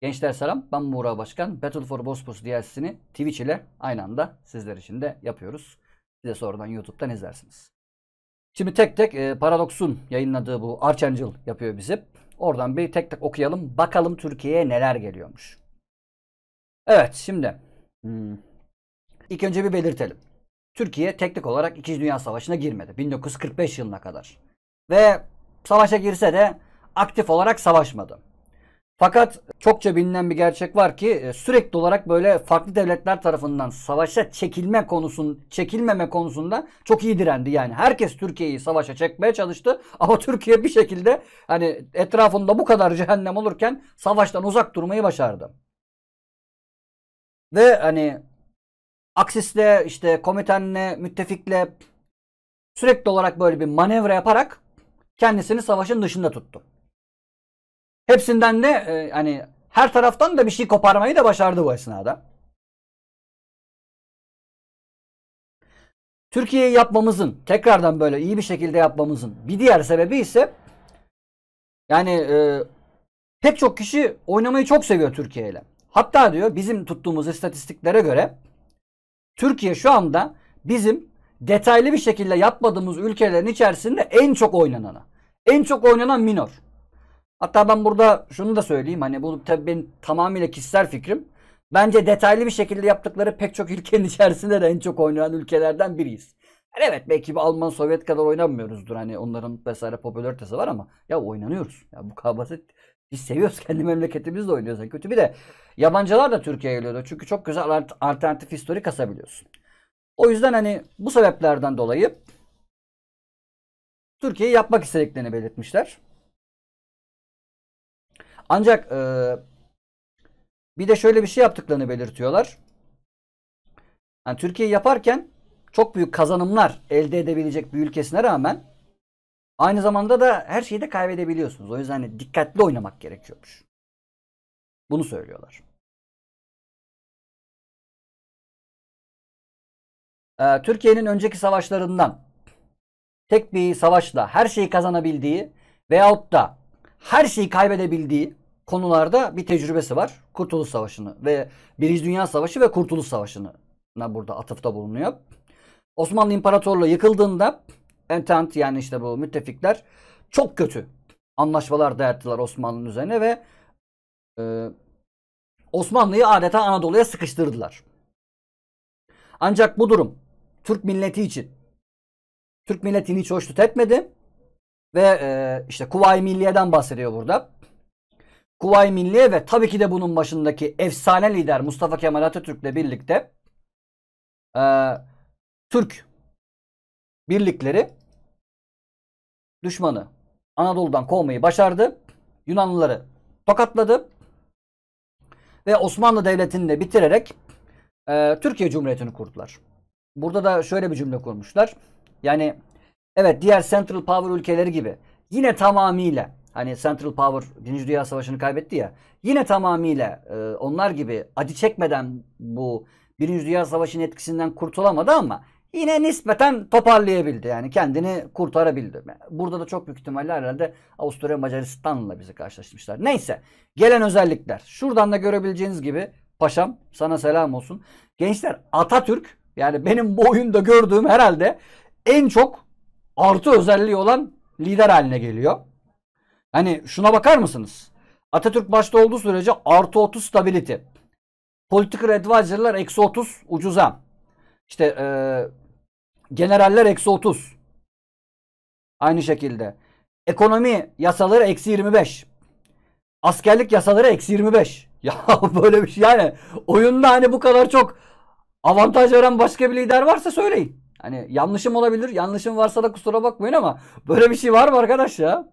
Gençler selam. Ben Muğra Başkan. Battle for Bosporus DLC'sini Twitch ile aynı anda sizler için de yapıyoruz. Size sonradan YouTube'dan izlersiniz. Şimdi tek tek e, Paradox'un yayınladığı bu Archangel yapıyor bizi. Oradan bir tek tek okuyalım. Bakalım Türkiye'ye neler geliyormuş. Evet şimdi. Hmm. İlk önce bir belirtelim. Türkiye teknik olarak 2. Dünya Savaşı'na girmedi. 1945 yılına kadar. Ve savaşa girse de aktif olarak savaşmadı. Fakat çokça bilinen bir gerçek var ki e, sürekli olarak böyle farklı devletler tarafından savaşa çekilme konusun çekilmeme konusunda çok iyi direndi. Yani herkes Türkiye'yi savaşa çekmeye çalıştı ama Türkiye bir şekilde hani etrafında bu kadar cehennem olurken savaştan uzak durmayı başardı. Ve hani Aksis'le işte komitenle, müttefikle sürekli olarak böyle bir manevra yaparak kendisini savaşın dışında tuttu. Hepsinden de e, hani her taraftan da bir şey koparmayı da başardı bu esnada. Türkiye'yi yapmamızın, tekrardan böyle iyi bir şekilde yapmamızın bir diğer sebebi ise yani e, pek çok kişi oynamayı çok seviyor Türkiye ile. Hatta diyor bizim tuttuğumuz istatistiklere göre Türkiye şu anda bizim detaylı bir şekilde yapmadığımız ülkelerin içerisinde en çok oynananı. En çok oynanan minor. Hatta ben burada şunu da söyleyeyim. Hani bu tabii benim tamamıyla kişisel fikrim. Bence detaylı bir şekilde yaptıkları pek çok ülkenin içerisinde de en çok oynanan ülkelerden biriyiz. Yani evet belki bir Alman Sovyet kadar oynamıyoruzdur. Hani onların vesaire popülaritesi var ama ya oynanıyoruz. Ya bu kadar basit. Biz seviyoruz kendi memleketimizde oynuyoruz. Kötü bir de yabancılar da Türkiye'ye geliyordu. Çünkü çok güzel alternatif histori kasabiliyorsun. O yüzden hani bu sebeplerden dolayı Türkiye'yi yapmak istediklerini belirtmişler. Ancak e, bir de şöyle bir şey yaptıklarını belirtiyorlar. Yani Türkiye yaparken çok büyük kazanımlar elde edebilecek bir ülkesine rağmen aynı zamanda da her şeyi de kaybedebiliyorsunuz. O yüzden hani dikkatli oynamak gerekiyormuş. Bunu söylüyorlar. Ee, Türkiye'nin önceki savaşlarından tek bir savaşla her şeyi kazanabildiği veyahut da her şeyi kaybedebildiği konularda bir tecrübesi var. Kurtuluş Savaşı'nı ve Birinci Dünya Savaşı ve Kurtuluş Savaşı'na burada atıfta bulunuyor. Osmanlı İmparatorluğu yıkıldığında entent yani işte bu müttefikler çok kötü anlaşmalar dayattılar Osmanlı'nın üzerine ve e, Osmanlı'yı adeta Anadolu'ya sıkıştırdılar. Ancak bu durum Türk milleti için Türk milletini hiç hoş tut etmedi ve e, işte Kuvayi Milliye'den bahsediyor burada. Kuvayi Milliye ve tabii ki de bunun başındaki efsane lider Mustafa Kemal Atatürk'le birlikte e, Türk birlikleri düşmanı Anadolu'dan kovmayı başardı. Yunanlıları tokatladı ve Osmanlı Devleti'ni de bitirerek e, Türkiye Cumhuriyeti'ni kurdular. Burada da şöyle bir cümle kurmuşlar. Yani evet diğer Central Power ülkeleri gibi yine tamamıyla hani Central Power Birinci Dünya Savaşı'nı kaybetti ya. Yine tamamıyla e, onlar gibi acı çekmeden bu Birinci Dünya Savaşı'nın etkisinden kurtulamadı ama yine nispeten toparlayabildi. Yani kendini kurtarabildi. Burada da çok büyük ihtimalle herhalde Avusturya Macaristan'la bizi karşılaştırmışlar. Neyse gelen özellikler. Şuradan da görebileceğiniz gibi paşam sana selam olsun. Gençler Atatürk yani benim bu oyunda gördüğüm herhalde en çok artı özelliği olan lider haline geliyor. Hani şuna bakar mısınız? Atatürk başta olduğu sürece artı 30 stability. Political advisor'lar eksi 30 ucuza. İşte e, generaller eksi 30. Aynı şekilde. Ekonomi yasaları eksi 25. Askerlik yasaları eksi 25. Ya böyle bir şey yani. Oyunda hani bu kadar çok avantaj veren başka bir lider varsa söyleyin. Hani yanlışım olabilir. Yanlışım varsa da kusura bakmayın ama böyle bir şey var mı arkadaş ya?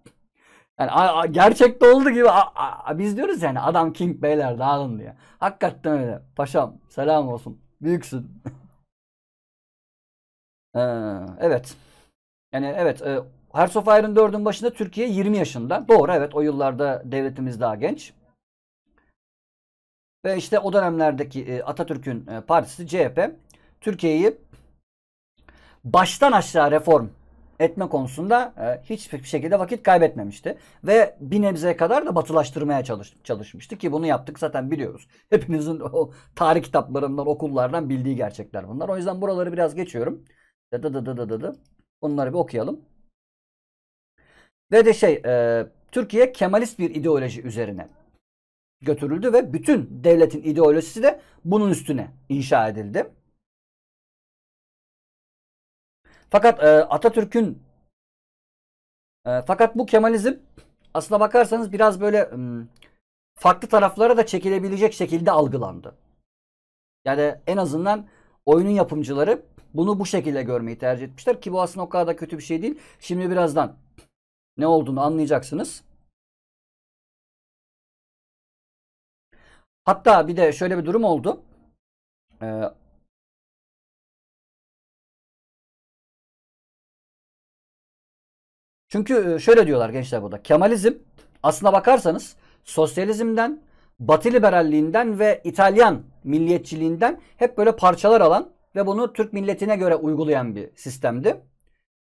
Yani a, a, gerçekte oldu gibi a, a, biz diyoruz yani adam King beyler dağılın diye. Hakikaten öyle. Paşam selam olsun. Büyüksün. ee, evet. Yani evet e, Hearts of Iron 4'ün başında Türkiye 20 yaşında. Doğru evet o yıllarda devletimiz daha genç. Ve işte o dönemlerdeki e, Atatürk'ün e, partisi CHP Türkiye'yi baştan aşağı reform etme konusunda e, hiçbir şekilde vakit kaybetmemişti. Ve bir nebzeye kadar da batılaştırmaya çalış, çalışmıştı ki bunu yaptık zaten biliyoruz. Hepinizin o tarih kitaplarından, okullardan bildiği gerçekler bunlar. O yüzden buraları biraz geçiyorum. Dı dı dı dı dı dı. Bunları bir okuyalım. Ve de şey, e, Türkiye Kemalist bir ideoloji üzerine götürüldü ve bütün devletin ideolojisi de bunun üstüne inşa edildi. Fakat e, Atatürk'ün e, fakat bu Kemalizm aslına bakarsanız biraz böyle farklı taraflara da çekilebilecek şekilde algılandı. Yani en azından oyunun yapımcıları bunu bu şekilde görmeyi tercih etmişler ki bu aslında o kadar da kötü bir şey değil. Şimdi birazdan ne olduğunu anlayacaksınız. Hatta bir de şöyle bir durum oldu. Ee, Çünkü e, şöyle diyorlar gençler burada. Kemalizm aslına bakarsanız sosyalizmden, batı liberalliğinden ve İtalyan milliyetçiliğinden hep böyle parçalar alan ve bunu Türk milletine göre uygulayan bir sistemdi.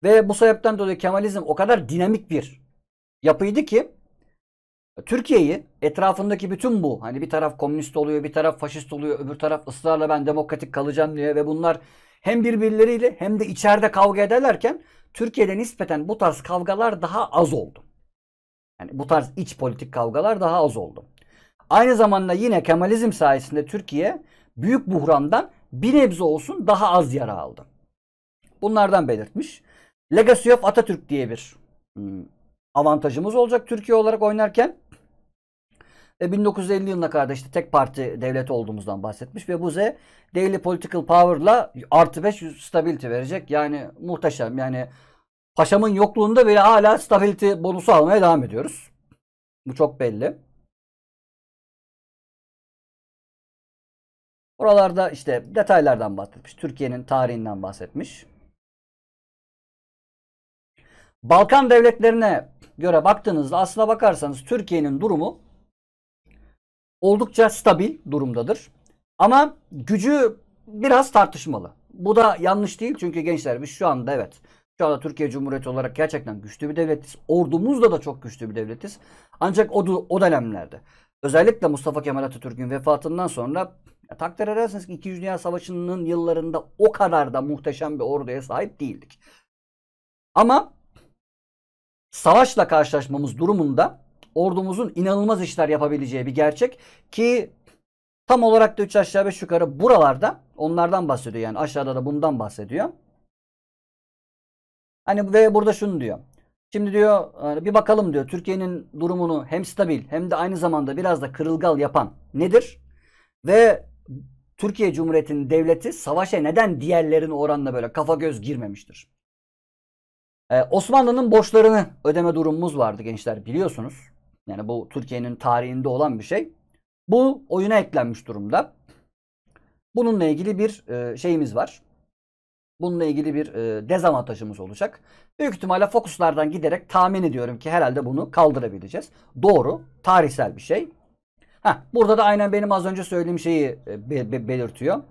Ve bu sebepten dolayı Kemalizm o kadar dinamik bir yapıydı ki Türkiye'yi etrafındaki bütün bu hani bir taraf komünist oluyor, bir taraf faşist oluyor, öbür taraf ısrarla ben demokratik kalacağım diye ve bunlar hem birbirleriyle hem de içeride kavga ederlerken Türkiye'de nispeten bu tarz kavgalar daha az oldu. Yani bu tarz iç politik kavgalar daha az oldu. Aynı zamanda yine Kemalizm sayesinde Türkiye büyük buhrandan bir nebze olsun daha az yara aldı. Bunlardan belirtmiş. Legacy of Atatürk diye bir hmm, avantajımız olacak Türkiye olarak oynarken. E, 1950 yılına kadar işte tek parti devleti olduğumuzdan bahsetmiş ve bu bize daily political power'la artı 5 stability verecek. Yani muhteşem yani paşamın yokluğunda bile hala stability bonusu almaya devam ediyoruz. Bu çok belli. Oralarda işte detaylardan bahsetmiş. Türkiye'nin tarihinden bahsetmiş. Balkan devletlerine göre baktığınızda aslına bakarsanız Türkiye'nin durumu oldukça stabil durumdadır. Ama gücü biraz tartışmalı. Bu da yanlış değil çünkü gençler biz şu anda evet şu anda Türkiye Cumhuriyeti olarak gerçekten güçlü bir devletiz. Ordumuzda da çok güçlü bir devletiz. Ancak o, o dönemlerde özellikle Mustafa Kemal Atatürk'ün vefatından sonra ya, takdir edersiniz ki 2. Dünya Savaşı'nın yıllarında o kadar da muhteşem bir orduya sahip değildik. Ama savaşla karşılaşmamız durumunda ordumuzun inanılmaz işler yapabileceği bir gerçek ki tam olarak da 3 aşağı 5 yukarı buralarda onlardan bahsediyor yani aşağıda da bundan bahsediyor. Hani ve burada şunu diyor. Şimdi diyor e, bir bakalım diyor Türkiye'nin durumunu hem stabil hem de aynı zamanda biraz da kırılgal yapan nedir? Ve Türkiye Cumhuriyeti'nin devleti savaşa neden diğerlerin oranla böyle kafa göz girmemiştir? Ee, Osmanlı'nın borçlarını ödeme durumumuz vardı gençler biliyorsunuz. Yani bu Türkiye'nin tarihinde olan bir şey. Bu oyuna eklenmiş durumda. Bununla ilgili bir e, şeyimiz var. Bununla ilgili bir e, dezavantajımız olacak. Büyük ihtimalle fokuslardan giderek tahmin ediyorum ki herhalde bunu kaldırabileceğiz. Doğru, tarihsel bir şey. Heh, burada da aynen benim az önce söylediğim şeyi e, belirtiyor.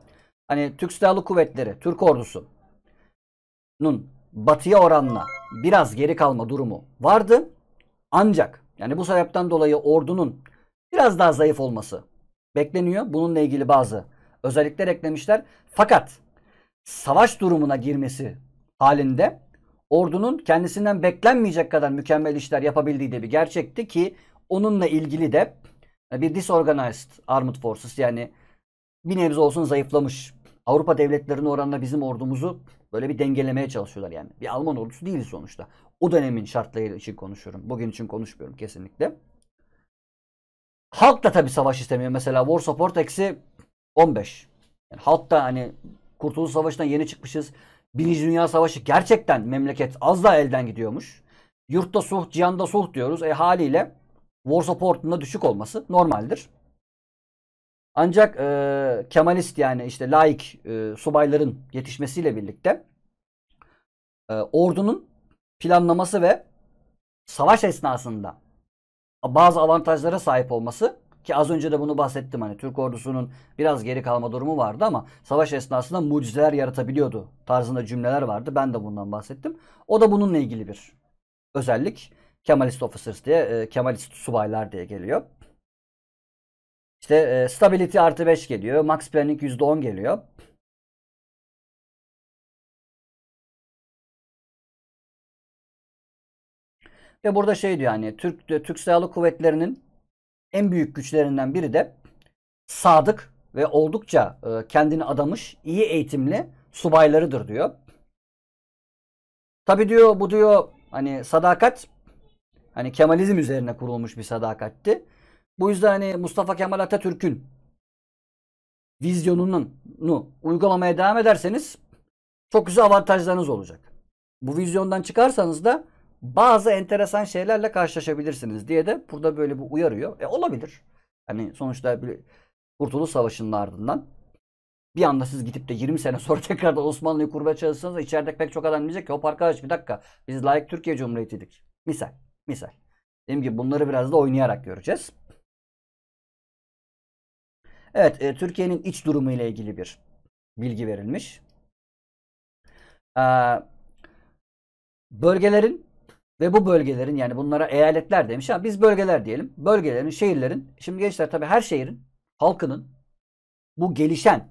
Hani Türk Silahlı Kuvvetleri, Türk ordusunun batıya oranla biraz geri kalma durumu vardı. Ancak yani bu sebepten dolayı ordunun biraz daha zayıf olması bekleniyor. Bununla ilgili bazı özellikler eklemişler. Fakat savaş durumuna girmesi halinde ordunun kendisinden beklenmeyecek kadar mükemmel işler yapabildiği de bir gerçekti ki onunla ilgili de bir disorganized armed forces yani bir nebze olsun zayıflamış. Avrupa devletlerinin oranına bizim ordumuzu böyle bir dengelemeye çalışıyorlar yani. Bir Alman ordusu değiliz sonuçta. O dönemin şartları için konuşuyorum. Bugün için konuşmuyorum kesinlikle. Halk da tabii savaş istemiyor. Mesela War Support eksi 15. Yani halk da hani Kurtuluş Savaşı'ndan yeni çıkmışız. Birinci Dünya Savaşı gerçekten memleket az da elden gidiyormuş. Yurtta soğuk, cihanda soğuk diyoruz. E haliyle war support'un da düşük olması normaldir. Ancak e, Kemalist yani işte laik e, subayların yetişmesiyle birlikte e, ordunun planlaması ve savaş esnasında bazı avantajlara sahip olması ki az önce de bunu bahsettim hani Türk ordusunun biraz geri kalma durumu vardı ama savaş esnasında mucizeler yaratabiliyordu tarzında cümleler vardı. Ben de bundan bahsettim. O da bununla ilgili bir özellik. Kemalist officers diye, e, Kemalist subaylar diye geliyor. İşte e, stability artı 5 geliyor. Max planning %10 geliyor. Ve burada şey diyor yani Türk Türk Silahlı Kuvvetleri'nin en büyük güçlerinden biri de sadık ve oldukça e, kendini adamış, iyi eğitimli subaylarıdır diyor. Tabi diyor bu diyor hani sadakat hani Kemalizm üzerine kurulmuş bir sadakatti. Bu yüzden hani Mustafa Kemal Atatürk'ün vizyonunu uygulamaya devam ederseniz çok güzel avantajlarınız olacak. Bu vizyondan çıkarsanız da bazı enteresan şeylerle karşılaşabilirsiniz diye de burada böyle bir uyarıyor. E olabilir. Hani sonuçta bir Kurtuluş Savaşı'nın ardından bir anda siz gidip de 20 sene sonra tekrardan Osmanlı'yı kurmaya çalışsanız da içeride pek çok adam diyecek ki hop arkadaş bir dakika biz layık Türkiye Cumhuriyeti'ydik. Misal. Misal. Dediğim gibi bunları biraz da oynayarak göreceğiz. Evet e, Türkiye'nin iç durumu ile ilgili bir bilgi verilmiş. Ee, bölgelerin ve bu bölgelerin yani bunlara eyaletler demiş ama biz bölgeler diyelim. Bölgelerin, şehirlerin, şimdi gençler tabii her şehrin, halkının bu gelişen,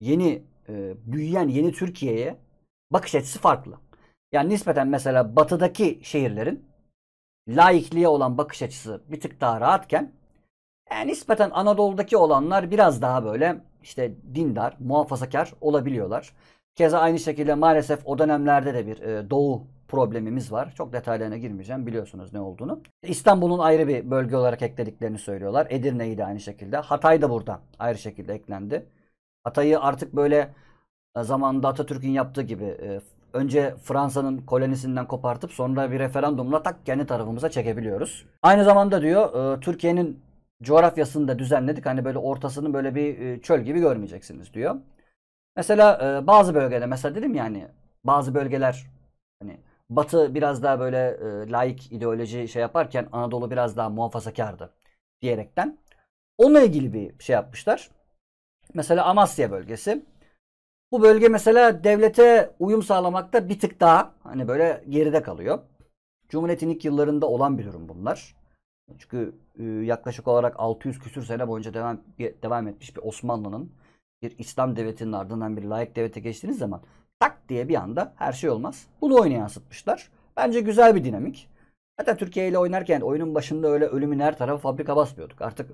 yeni, e, büyüyen yeni Türkiye'ye bakış açısı farklı. Yani nispeten mesela batıdaki şehirlerin laikliğe olan bakış açısı bir tık daha rahatken yani e, nispeten Anadolu'daki olanlar biraz daha böyle işte dindar, muhafazakar olabiliyorlar. Keza aynı şekilde maalesef o dönemlerde de bir e, Doğu problemimiz var. Çok detaylarına girmeyeceğim. Biliyorsunuz ne olduğunu. İstanbul'un ayrı bir bölge olarak eklediklerini söylüyorlar. Edirne'yi de aynı şekilde. Hatay da burada ayrı şekilde eklendi. Hatay'ı artık böyle e, zamanında Atatürk'ün yaptığı gibi e, önce Fransa'nın kolonisinden kopartıp sonra bir referandumla tak kendi tarafımıza çekebiliyoruz. Aynı zamanda diyor e, Türkiye'nin coğrafyasını da düzenledik. Hani böyle ortasını böyle bir çöl gibi görmeyeceksiniz diyor. Mesela bazı bölgede mesela dedim yani bazı bölgeler hani Batı biraz daha böyle e, laik ideoloji şey yaparken Anadolu biraz daha muhafazakardı diyerekten. Onunla ilgili bir şey yapmışlar. Mesela Amasya bölgesi. Bu bölge mesela devlete uyum sağlamakta bir tık daha hani böyle geride kalıyor. Cumhuriyet'in ilk yıllarında olan bir durum bunlar. Çünkü e, yaklaşık olarak 600 küsür sene boyunca devam devam etmiş bir Osmanlı'nın bir İslam devletinin ardından bir laik devlete geçtiğiniz zaman tak diye bir anda her şey olmaz. Bunu oyuna yansıtmışlar. Bence güzel bir dinamik. Hatta Türkiye ile oynarken oyunun başında öyle ölümün her tarafı fabrika basmıyorduk. Artık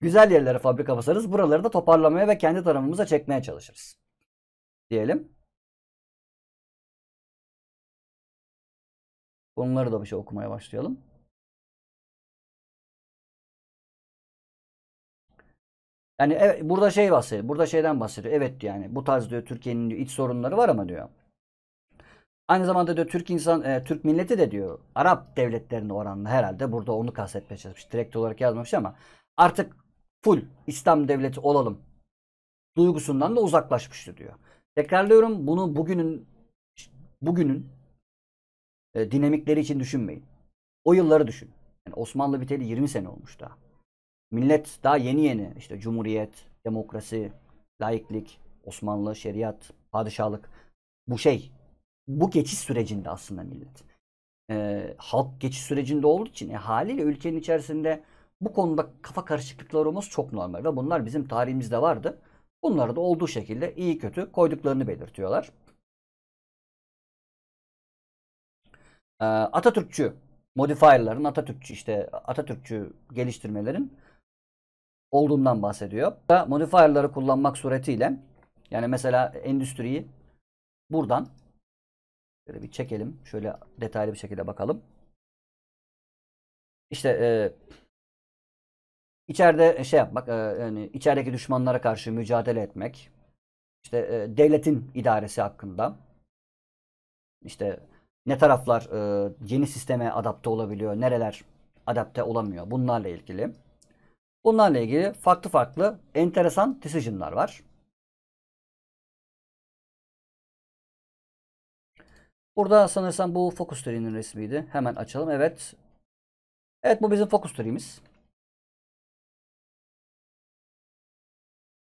güzel yerlere fabrika basarız. Buraları da toparlamaya ve kendi tarafımıza çekmeye çalışırız. Diyelim. Bunları da bir şey okumaya başlayalım. Yani evet, burada şey bahsediyor. Burada şeyden bahsediyor. Evet yani bu tarz diyor Türkiye'nin diyor, iç sorunları var ama diyor. Aynı zamanda diyor Türk insan e, Türk milleti de diyor Arap devletlerine oranla herhalde burada onu kastetmeye çalışmış. Direkt olarak yazmamış ama artık full İslam devleti olalım duygusundan da uzaklaşmıştı diyor. Tekrarlıyorum bunu bugünün bugünün e, dinamikleri için düşünmeyin. O yılları düşün. Yani Osmanlı biteli 20 sene olmuş daha. Millet daha yeni yeni işte cumhuriyet, demokrasi, laiklik, Osmanlı, şeriat, padişahlık bu şey bu geçiş sürecinde aslında millet. Ee, halk geçiş sürecinde olduğu için e, haliyle ülkenin içerisinde bu konuda kafa karışıklıklarımız çok normal ve bunlar bizim tarihimizde vardı. Bunları da olduğu şekilde iyi kötü koyduklarını belirtiyorlar. Ee, Atatürkçü modifierların, Atatürkçü işte Atatürkçü geliştirmelerin olduğundan bahsediyor. Burada modifier'ları kullanmak suretiyle yani mesela endüstriyi buradan şöyle bir çekelim. Şöyle detaylı bir şekilde bakalım. İşte e, içeride şey yapmak, e, yani içerideki düşmanlara karşı mücadele etmek, işte e, devletin idaresi hakkında, işte ne taraflar e, yeni sisteme adapte olabiliyor, nereler adapte olamıyor bunlarla ilgili. Bunlarla ilgili farklı farklı enteresan decision'lar var. Burada sanırsam bu focus tree'nin resmiydi. Hemen açalım. Evet. Evet bu bizim focus tree'miz.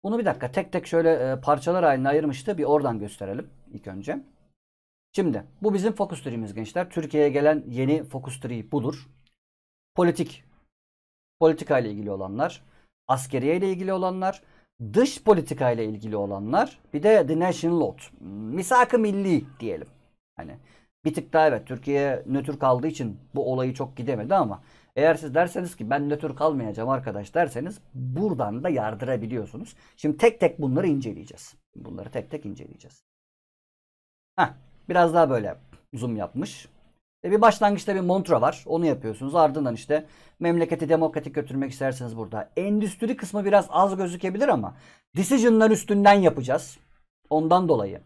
Bunu bir dakika tek tek şöyle e, parçalar haline ayırmıştı. Bir oradan gösterelim ilk önce. Şimdi bu bizim focus tree'miz gençler. Türkiye'ye gelen yeni focus tree budur. Politik politika ile ilgili olanlar, askeriye ile ilgili olanlar, dış politika ile ilgili olanlar, bir de the national lot. Misak-ı milli diyelim. Hani bir tık daha evet Türkiye nötr kaldığı için bu olayı çok gidemedi ama eğer siz derseniz ki ben nötr kalmayacağım arkadaş derseniz buradan da yardırabiliyorsunuz. Şimdi tek tek bunları inceleyeceğiz. Bunları tek tek inceleyeceğiz. Heh, biraz daha böyle zoom yapmış. E bir başlangıçta bir montra var. Onu yapıyorsunuz. Ardından işte memleketi demokratik götürmek isterseniz burada. Endüstri kısmı biraz az gözükebilir ama decision'lar üstünden yapacağız. Ondan dolayı.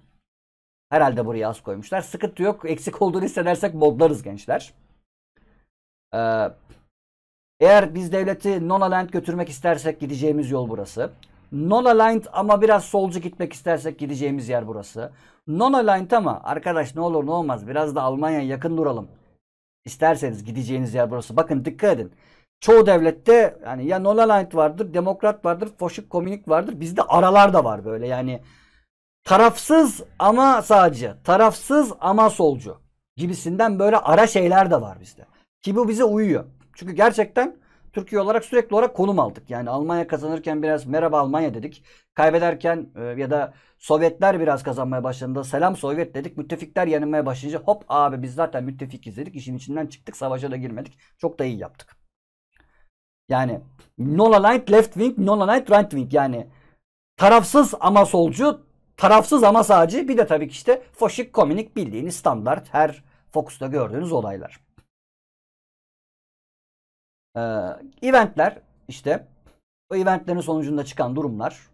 Herhalde buraya az koymuşlar. Sıkıntı yok. Eksik olduğunu hissedersek modlarız gençler. Ee, eğer biz devleti non-alent götürmek istersek gideceğimiz yol burası. Non-aligned ama biraz solcu gitmek istersek gideceğimiz yer burası. Non-aligned ama arkadaş ne olur ne olmaz biraz da Almanya'ya yakın duralım. İsterseniz gideceğiniz yer burası. Bakın dikkat edin. Çoğu devlette yani ya non-aligned vardır, demokrat vardır, foşik komünik vardır. Bizde aralar da var böyle yani. Tarafsız ama sadece tarafsız ama solcu gibisinden böyle ara şeyler de var bizde. Ki bu bize uyuyor. Çünkü gerçekten Türkiye olarak sürekli olarak konum aldık. Yani Almanya kazanırken biraz merhaba Almanya dedik. Kaybederken e, ya da Sovyetler biraz kazanmaya başladığında selam Sovyet dedik. Müttefikler yenilmeye başlayınca hop abi biz zaten müttefikiz dedik. İşin içinden çıktık savaşa da girmedik. Çok da iyi yaptık. Yani non aligned left wing, non aligned right wing yani tarafsız ama solcu, tarafsız ama sağcı bir de tabii ki işte foşik komünik bildiğiniz standart her Fokus'ta gördüğünüz olaylar. Ee, eventler işte o eventlerin sonucunda çıkan durumlar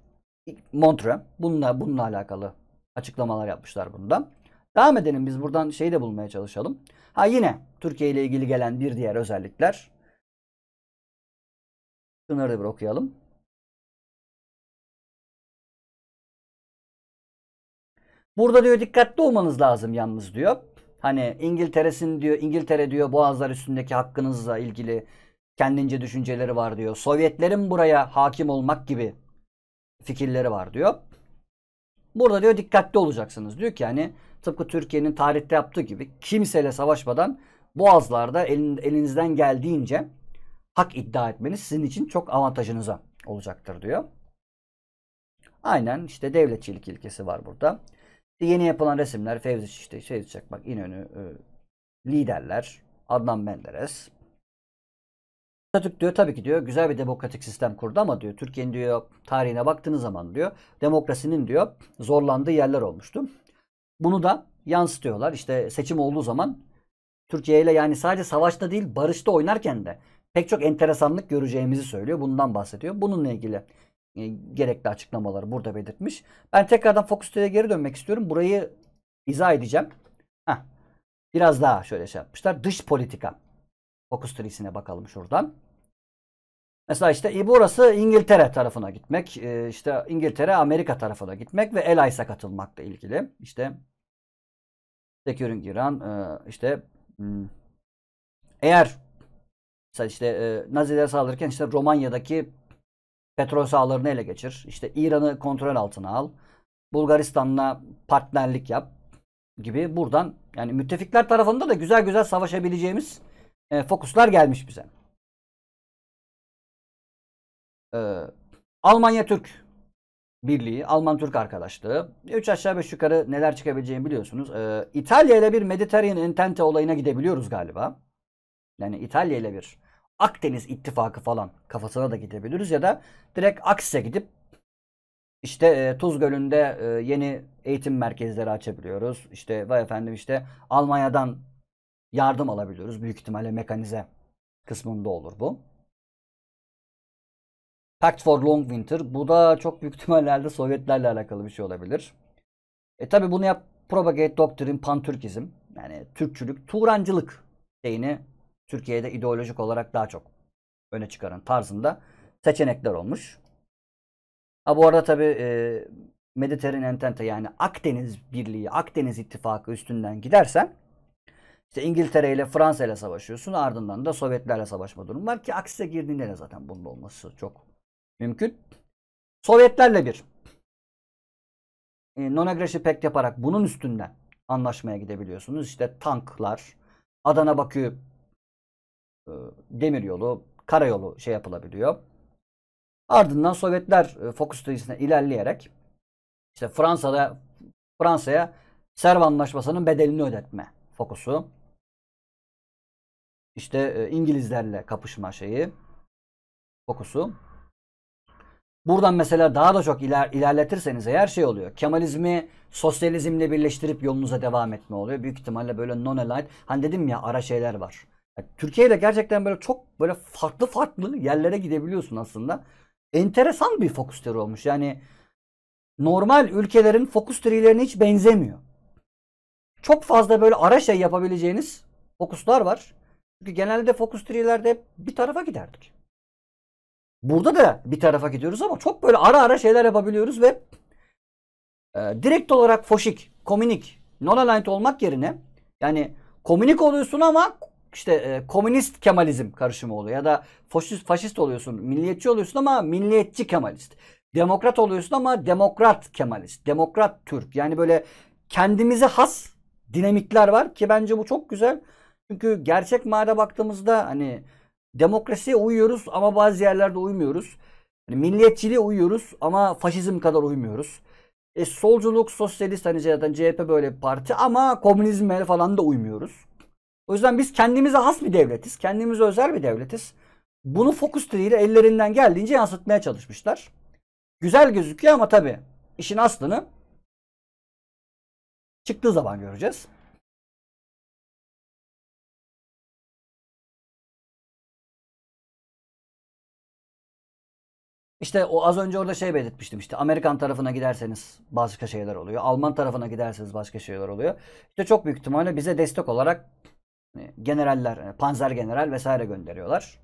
Montre bununla, bununla alakalı açıklamalar yapmışlar bunda. Devam edelim biz buradan şeyi de bulmaya çalışalım. Ha yine Türkiye ile ilgili gelen bir diğer özellikler. Şunları da bir okuyalım. Burada diyor dikkatli olmanız lazım yalnız diyor. Hani İngiltere'sin diyor, İngiltere diyor Boğazlar üstündeki hakkınızla ilgili kendince düşünceleri var diyor. Sovyetlerin buraya hakim olmak gibi fikirleri var diyor. Burada diyor dikkatli olacaksınız. Diyor ki yani tıpkı Türkiye'nin tarihte yaptığı gibi kimseyle savaşmadan boğazlarda elin, elinizden geldiğince hak iddia etmeniz sizin için çok avantajınıza olacaktır diyor. Aynen işte devletçilik ilkesi var burada. Yeni yapılan resimler Fevzi işte Fevzi Çakmak, İnönü, e, liderler, Adnan Menderes, Atatürk diyor tabii ki diyor güzel bir demokratik sistem kurdu ama diyor Türkiye'nin diyor tarihine baktığınız zaman diyor demokrasinin diyor zorlandığı yerler olmuştu. Bunu da yansıtıyorlar. İşte seçim olduğu zaman Türkiye ile yani sadece savaşta değil barışta oynarken de pek çok enteresanlık göreceğimizi söylüyor. Bundan bahsediyor. Bununla ilgili e, gerekli açıklamaları burada belirtmiş. Ben tekrardan Focus TV'ye geri dönmek istiyorum. Burayı izah edeceğim. Heh. Biraz daha şöyle şey yapmışlar. Dış politika. Focus Tree'sine bakalım şuradan. Mesela işte e, burası İngiltere tarafına gitmek, e, işte İngiltere Amerika tarafına gitmek ve ELIS'a katılmakla ilgili. İşte Securing Iran, e, işte hmm, eğer mesela işte Naziler saldırırken işte Romanya'daki petrol sahalarını ele geçir, işte İran'ı kontrol altına al, Bulgaristan'la partnerlik yap gibi buradan yani müttefikler tarafında da güzel güzel savaşabileceğimiz e, fokuslar gelmiş bize. Ee, Almanya-Türk Birliği, Alman-Türk arkadaşlığı. üç aşağı beş yukarı neler çıkabileceğini biliyorsunuz. Ee, İtalya ile bir Mediterranean Entente olayına gidebiliyoruz galiba. Yani İtalya ile bir Akdeniz ittifakı falan kafasına da gidebiliriz ya da direkt Aks'e gidip işte e, Tuz Gölü'nde e, yeni eğitim merkezleri açabiliyoruz. İşte vay efendim işte Almanya'dan yardım alabiliyoruz. Büyük ihtimalle mekanize kısmında olur bu. Pact for Long Winter. Bu da çok büyük ihtimallerde Sovyetlerle alakalı bir şey olabilir. E tabi bunu yap Propagate Doctrine Pan-Türkizm. Yani Türkçülük, Turancılık şeyini Türkiye'de ideolojik olarak daha çok öne çıkaran tarzında seçenekler olmuş. Ha bu arada tabi e, Mediterranean Entente yani Akdeniz Birliği, Akdeniz İttifakı üstünden gidersen işte İngiltere ile Fransa ile savaşıyorsun ardından da Sovyetlerle savaşma durumu var ki aksine girdiğinde de zaten bunun olması çok mümkün. Sovyetlerle bir e, non-aggression pact yaparak bunun üstünden anlaşmaya gidebiliyorsunuz. İşte tanklar, Adana Bakü e, demiryolu, karayolu şey yapılabiliyor. Ardından Sovyetler e, fokus stratejisine ilerleyerek işte Fransa'da Fransa'ya Serv Anlaşması'nın bedelini ödetme fokusu işte e, İngilizlerle kapışma şeyi fokusu. Buradan mesela daha da çok iler, ilerletirseniz her şey oluyor. Kemalizmi sosyalizmle birleştirip yolunuza devam etme oluyor. Büyük ihtimalle böyle non-aligned. Hani dedim ya ara şeyler var. Yani Türkiye'de gerçekten böyle çok böyle farklı farklı yerlere gidebiliyorsun aslında. Enteresan bir fokus teori olmuş. Yani normal ülkelerin fokus teorilerine hiç benzemiyor. Çok fazla böyle ara şey yapabileceğiniz fokuslar var. Çünkü genelde fokus tree'lerde bir tarafa giderdik. Burada da bir tarafa gidiyoruz ama çok böyle ara ara şeyler yapabiliyoruz ve e, direkt olarak foşik, komünik, non-aligned olmak yerine yani komünik oluyorsun ama işte e, komünist Kemalizm karışımı oluyor ya da faşist, faşist oluyorsun, milliyetçi oluyorsun ama milliyetçi Kemalist. Demokrat oluyorsun ama demokrat Kemalist, demokrat Türk. Yani böyle kendimize has dinamikler var ki bence bu çok güzel. Çünkü gerçek manada baktığımızda hani demokrasiye uyuyoruz ama bazı yerlerde uymuyoruz. Hani milliyetçiliğe uyuyoruz ama faşizm kadar uymuyoruz. E, solculuk, sosyalist hani zaten CHP böyle bir parti ama komünizme falan da uymuyoruz. O yüzden biz kendimize has bir devletiz. Kendimize özel bir devletiz. Bunu fokus ile ellerinden geldiğince yansıtmaya çalışmışlar. Güzel gözüküyor ama tabii işin aslını çıktığı zaman göreceğiz. İşte o az önce orada şey belirtmiştim işte Amerikan tarafına giderseniz başka şeyler oluyor. Alman tarafına giderseniz başka şeyler oluyor. İşte çok büyük ihtimalle bize destek olarak e, generaller, e, panzer general vesaire gönderiyorlar.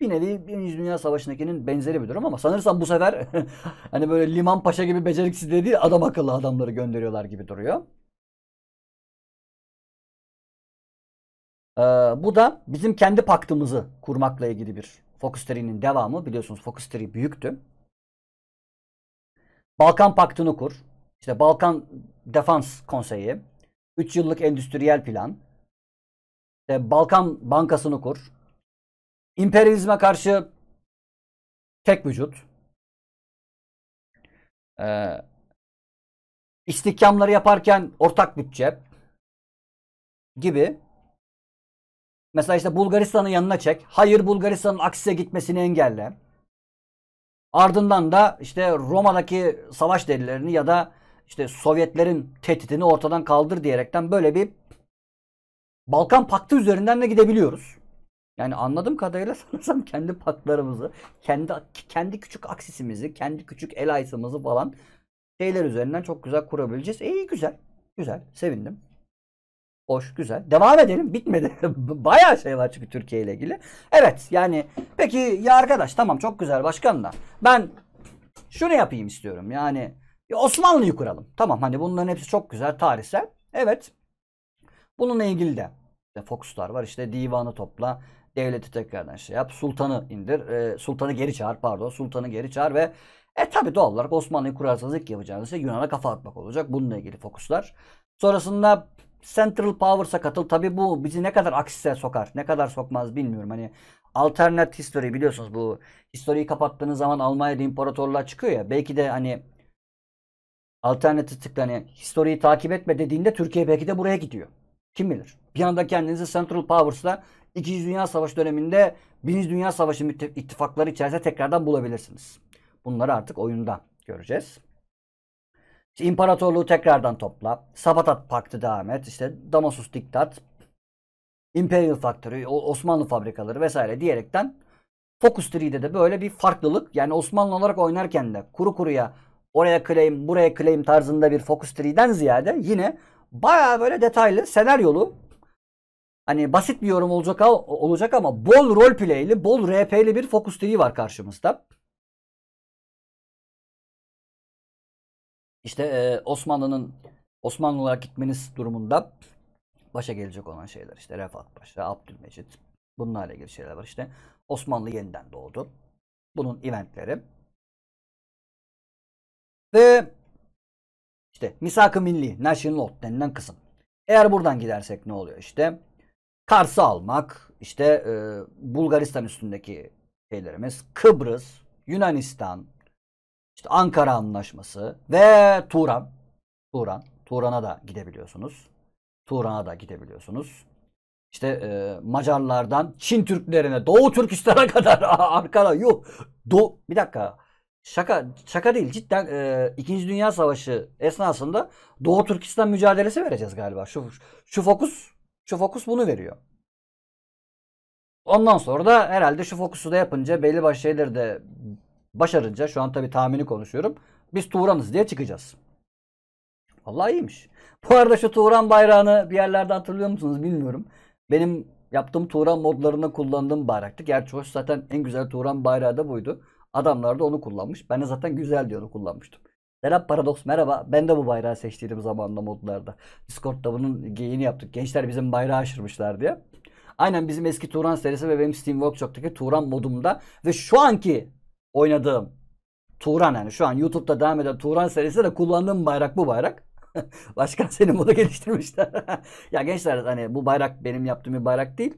Bir nevi Birinci Dünya Savaşı'ndakinin benzeri bir durum ama sanırsam bu sefer hani böyle liman paşa gibi beceriksiz dediği adam akıllı adamları gönderiyorlar gibi duruyor. Ee, bu da bizim kendi paktımızı kurmakla ilgili bir Focus 3'nin devamı biliyorsunuz Focus 3 büyüktü. Balkan Paktı'nı kur. İşte Balkan Defans Konseyi. 3 yıllık endüstriyel plan. İşte Balkan Bankası'nı kur. İmperyalizme karşı tek vücut. Ee, istihkamları yaparken ortak bütçe gibi Mesela işte Bulgaristan'ın yanına çek. Hayır Bulgaristan'ın aksine gitmesini engelle. Ardından da işte Roma'daki savaş delilerini ya da işte Sovyetlerin tehditini ortadan kaldır diyerekten böyle bir Balkan paktı üzerinden de gidebiliyoruz. Yani anladığım kadarıyla sanırsam kendi paktlarımızı, kendi kendi küçük aksisimizi, kendi küçük el aysımızı falan şeyler üzerinden çok güzel kurabileceğiz. İyi güzel. Güzel. Sevindim. Hoş, güzel. Devam edelim. Bitmedi. Bayağı şey var çünkü Türkiye ile ilgili. Evet yani peki ya arkadaş tamam çok güzel başkan da ben şunu yapayım istiyorum. Yani Osmanlı'yı kuralım. Tamam hani bunların hepsi çok güzel tarihsel. Evet. Bununla ilgili de işte Fox'lar var. İşte divanı topla. Devleti tekrardan şey yap. Sultanı indir. E, sultanı geri çağır pardon. Sultanı geri çağır ve e tabi doğal olarak Osmanlı'yı kurarsanız ilk yapacağınız şey Yunan'a kafa atmak olacak. Bununla ilgili fokuslar. Sonrasında Central Powers'a katıl. Tabi bu bizi ne kadar aksise sokar. Ne kadar sokmaz bilmiyorum. Hani alternate history biliyorsunuz bu historiyi kapattığınız zaman Almanya'da imparatorlar çıkıyor ya. Belki de hani alternatif tıklanı, hani historiyi takip etme dediğinde Türkiye belki de buraya gidiyor. Kim bilir. Bir anda kendinizi Central Powers'la 2. Dünya Savaşı döneminde 1. Dünya Savaşı ittifakları içerisinde tekrardan bulabilirsiniz. Bunları artık oyunda göreceğiz. İşte imparatorluğu tekrardan topla. Sabatat Paktı devam et. İşte Damasus Diktat. Imperial Factory, Osmanlı fabrikaları vesaire diyerekten Focus 3'de de böyle bir farklılık. Yani Osmanlı olarak oynarken de kuru kuruya oraya claim, buraya claim tarzında bir Focus 3'den ziyade yine baya böyle detaylı senaryolu hani basit bir yorum olacak olacak ama bol roleplay'li, bol RP'li bir Focus 3 var karşımızda. İşte e, Osmanlı'nın Osmanlı olarak gitmeniz durumunda başa gelecek olan şeyler işte Refat Paşa, Abdülmecit bunlarla ilgili şeyler var işte. Osmanlı yeniden doğdu. Bunun eventleri. Ve işte misak-ı milli, national lot denilen kısım. Eğer buradan gidersek ne oluyor işte? Kars'ı almak, işte e, Bulgaristan üstündeki şeylerimiz, Kıbrıs, Yunanistan, işte Ankara Anlaşması ve Turan. Turan. Turan'a da gidebiliyorsunuz. Turan'a da gidebiliyorsunuz. İşte e, Macarlardan Çin Türklerine, Doğu Türkistan'a kadar arkada yok. Do bir dakika. Şaka şaka değil cidden e, İkinci Dünya Savaşı esnasında Doğu Türkistan mücadelesi vereceğiz galiba. Şu şu fokus şu fokus bunu veriyor. Ondan sonra da herhalde şu fokusu da yapınca belli başlı şeyleri de Başarınca şu an tabi tahmini konuşuyorum. Biz Turan'ız diye çıkacağız. Vallahi iyiymiş. Bu arada şu Turan bayrağını bir yerlerde hatırlıyor musunuz bilmiyorum. Benim yaptığım Turan modlarında kullandığım bayraktı. Gerçi hoş zaten en güzel Turan bayrağı da buydu. Adamlar da onu kullanmış. Ben de zaten güzel diye kullanmıştım. Serap paradoks merhaba. Ben de bu bayrağı seçtiğim zamanla modlarda. Discord'da bunun geyini yaptık. Gençler bizim bayrağı aşırmışlar diye. Aynen bizim eski Turan serisi ve benim Steam Workshop'taki Turan modumda ve şu anki oynadığım Turan yani şu an YouTube'da devam eden Turan serisi de kullandığım bayrak bu bayrak. Başkan senin bunu geliştirmişler. ya gençler hani bu bayrak benim yaptığım bir bayrak değil.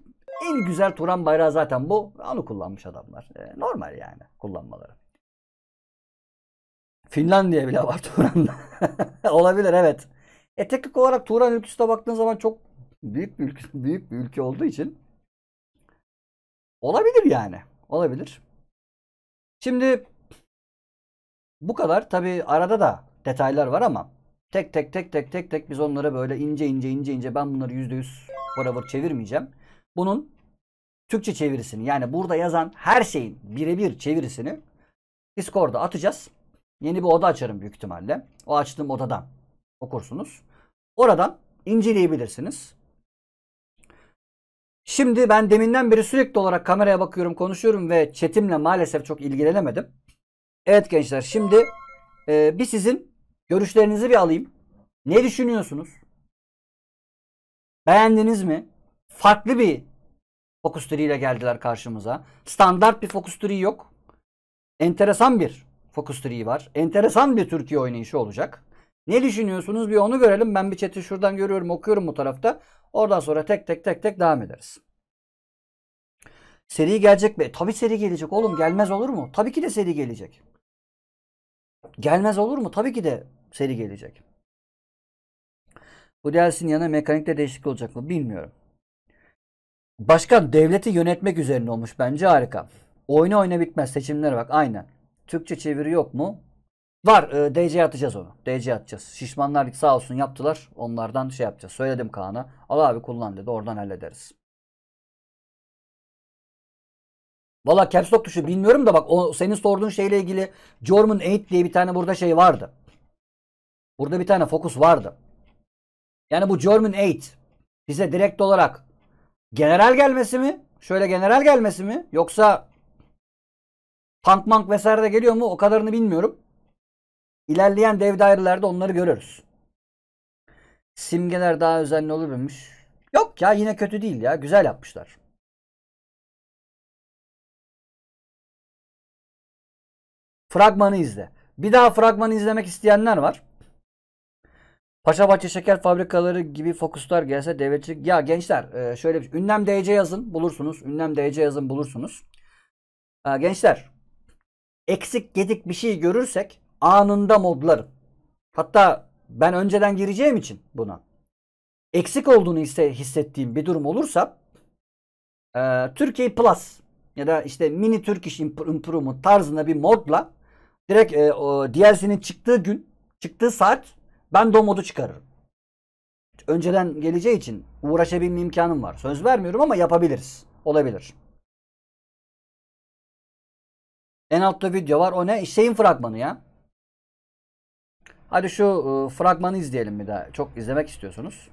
En güzel Turan bayrağı zaten bu. Onu kullanmış adamlar. E, normal yani kullanmaları. Finlandiya bile var Turan'da. Olabilir evet. E teknik olarak Turan ülküsüne baktığın zaman çok büyük bir ülke, büyük bir ülke olduğu için olabilir yani. Olabilir. Şimdi bu kadar. Tabi arada da detaylar var ama tek tek tek tek tek tek biz onları böyle ince ince ince ince ben bunları yüzde yüz forever çevirmeyeceğim. Bunun Türkçe çevirisini yani burada yazan her şeyin birebir çevirisini Discord'a atacağız. Yeni bir oda açarım büyük ihtimalle. O açtığım odadan okursunuz. Oradan inceleyebilirsiniz. Şimdi ben deminden beri sürekli olarak kameraya bakıyorum, konuşuyorum ve chatimle maalesef çok ilgilenemedim. Evet gençler şimdi e, bir sizin görüşlerinizi bir alayım. Ne düşünüyorsunuz? Beğendiniz mi? Farklı bir fokus ile geldiler karşımıza. Standart bir fokus yok. Enteresan bir fokus var. Enteresan bir Türkiye oynayışı olacak. Ne düşünüyorsunuz bir onu görelim. Ben bir chat'i şuradan görüyorum okuyorum bu tarafta. Oradan sonra tek tek tek tek devam ederiz. Seri gelecek mi? E, tabii seri gelecek oğlum. Gelmez olur mu? Tabii ki de seri gelecek. Gelmez olur mu? Tabii ki de seri gelecek. Bu dersin yanına mekanikte değişiklik olacak mı? Bilmiyorum. Başkan devleti yönetmek üzerine olmuş. Bence harika. Oyna oyna bitmez. Seçimlere bak. Aynen. Türkçe çeviri yok mu? Var. E, DC atacağız onu. DC atacağız. Şişmanlar sağ olsun yaptılar. Onlardan şey yapacağız. Söyledim Kaan'a. Al abi kullan dedi. Oradan hallederiz. Valla caps lock tuşu bilmiyorum da bak o senin sorduğun şeyle ilgili Jormun 8 diye bir tane burada şey vardı. Burada bir tane fokus vardı. Yani bu Jormun 8 bize direkt olarak general gelmesi mi? Şöyle general gelmesi mi? Yoksa tank mank vesaire de geliyor mu? O kadarını bilmiyorum. İlerleyen dev dairelerde onları görürüz. Simgeler daha özenli olur Yok ya yine kötü değil ya. Güzel yapmışlar. Fragmanı izle. Bir daha fragmanı izlemek isteyenler var. Paşa Bahçe Şeker Fabrikaları gibi fokuslar gelse devletçilik. Ya gençler e, şöyle bir şey. ünlem DC yazın bulursunuz. Ünlem DC yazın bulursunuz. Gençler eksik gedik bir şey görürsek anında modlarım. Hatta ben önceden gireceğim için buna eksik olduğunu hisse, hissettiğim bir durum olursa e, Türkiye Plus ya da işte Mini Turkish Improvement tarzında bir modla direkt e, o DLC'nin çıktığı gün, çıktığı saat ben de o modu çıkarırım. Önceden geleceği için uğraşabilme imkanım var. Söz vermiyorum ama yapabiliriz. Olabilir. En altta video var. O ne? Şeyin fragmanı ya. Hadi şu e, fragmanı izleyelim bir daha. Çok izlemek istiyorsunuz.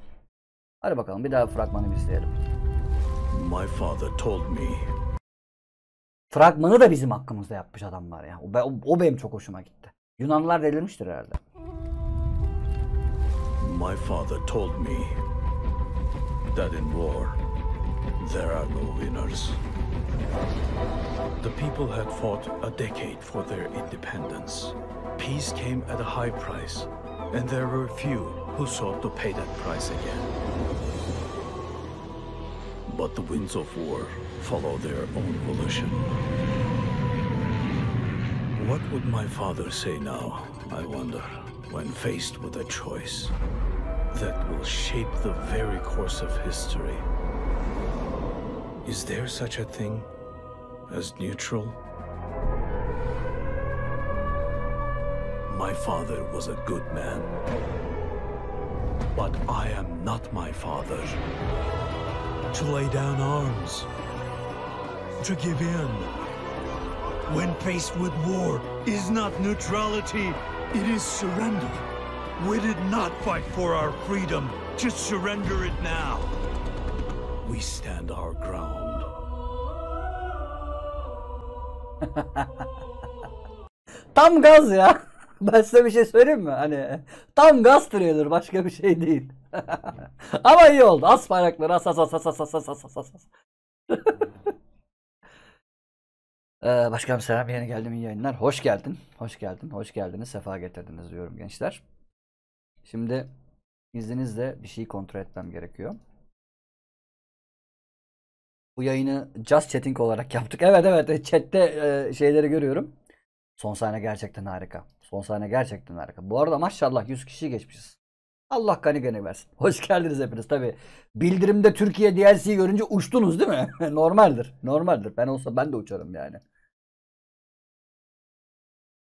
Hadi bakalım bir daha fragmanı izleyelim. My father told me. Fragmanı da bizim hakkımızda yapmış adamlar ya. O, o, o benim çok hoşuma gitti. Yunanlılar delirmiştir herhalde. My father told me that in war there are no winners. The people had fought a decade for their independence. Peace came at a high price, and there were few who sought to pay that price again. But the winds of war follow their own volition. What would my father say now, I wonder, when faced with a choice that will shape the very course of history? Is there such a thing as neutral? My father was a good man. But I am not my father. To lay down arms. To give in. When faced with war, is not neutrality, it is surrender. We did not fight for our freedom, just surrender it now. We stand our ground. Tam gaz ya. Ben size bir şey söyleyeyim mi? Hani tam gaz trenidir başka bir şey değil. Ama iyi oldu. As bayrakları as as as as as as as as as as. ee, başkanım selam yeni geldim iyi yayınlar. Hoş geldin. Hoş geldin. Hoş geldiniz. Sefa getirdiniz diyorum gençler. Şimdi izninizle bir şeyi kontrol etmem gerekiyor. Bu yayını Just Chatting olarak yaptık. Evet evet chatte e, şeyleri görüyorum. Son sahne gerçekten harika. Son sahne gerçekten harika. Bu arada maşallah 100 kişi geçmişiz. Allah gani gene versin. Hoş geldiniz hepiniz. Tabi bildirimde Türkiye DLC'yi görünce uçtunuz değil mi? normaldir. Normaldir. Ben olsa ben de uçarım yani.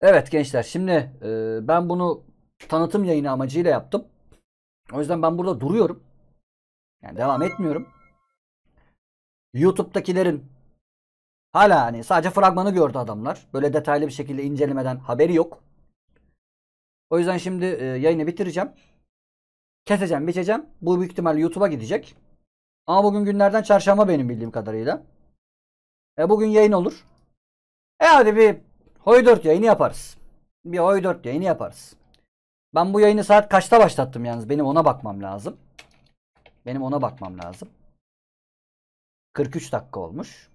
Evet gençler şimdi e, ben bunu tanıtım yayını amacıyla yaptım. O yüzden ben burada duruyorum. Yani devam etmiyorum. YouTube'dakilerin hala hani sadece fragmanı gördü adamlar. Böyle detaylı bir şekilde incelemeden haberi yok. O yüzden şimdi e, yayını bitireceğim. Keseceğim, biçeceğim. Bu büyük ihtimalle YouTube'a gidecek. Ama bugün günlerden çarşamba benim bildiğim kadarıyla. E, bugün yayın olur. E hadi bir Hoy 4 yayını yaparız. Bir Hoy 4 yayını yaparız. Ben bu yayını saat kaçta başlattım yalnız? Benim ona bakmam lazım. Benim ona bakmam lazım. 43 dakika olmuş.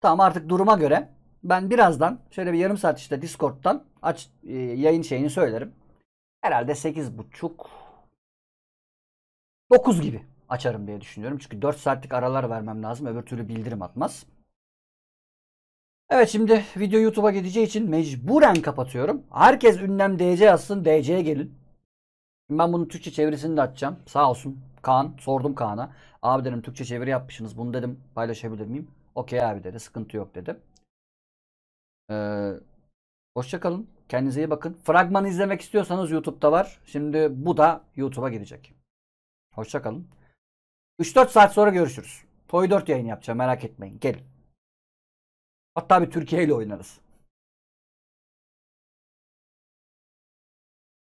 Tamam artık duruma göre ben birazdan şöyle bir yarım saat işte Discord'dan aç e, yayın şeyini söylerim. Herhalde 8.30 9 gibi açarım diye düşünüyorum. Çünkü 4 saatlik aralar vermem lazım. Öbür türlü bildirim atmaz. Evet şimdi video YouTube'a gideceği için mecburen kapatıyorum. Herkes ünlem DC yazsın. DC'ye gelin. Ben bunun Türkçe çevirisini de açacağım. Sağ olsun Kaan. Sordum Kaan'a. Abi dedim Türkçe çeviri yapmışsınız. Bunu dedim paylaşabilir miyim? Okey abi dedi. Sıkıntı yok dedi. Ee, Hoşçakalın. Kendinize iyi bakın. Fragmanı izlemek istiyorsanız YouTube'da var. Şimdi bu da YouTube'a gidecek. Hoşçakalın. 3-4 saat sonra görüşürüz. Toy 4 yayın yapacağım merak etmeyin. Gelin. Hatta bir Türkiye ile oynarız.